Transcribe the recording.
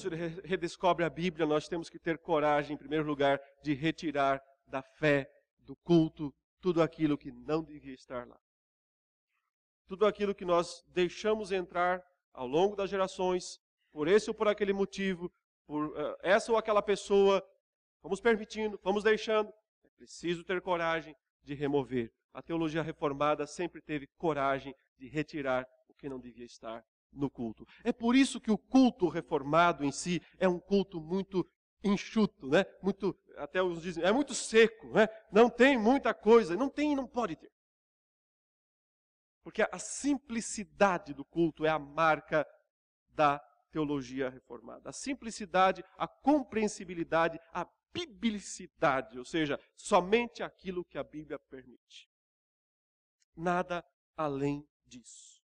se redescobre a Bíblia, nós temos que ter coragem, em primeiro lugar, de retirar da fé, do culto, tudo aquilo que não devia estar lá. Tudo aquilo que nós deixamos entrar ao longo das gerações, por esse ou por aquele motivo, por eh, essa ou aquela pessoa, vamos permitindo, vamos deixando. É preciso ter coragem de remover. A teologia reformada sempre teve coragem de retirar o que não devia estar no culto. É por isso que o culto reformado em si é um culto muito enxuto, né? Muito, até os dizem, é muito seco, né? Não tem muita coisa, não tem e não pode ter. Porque a simplicidade do culto é a marca da teologia reformada. A simplicidade, a compreensibilidade, a biblicidade, ou seja, somente aquilo que a Bíblia permite. Nada além disso.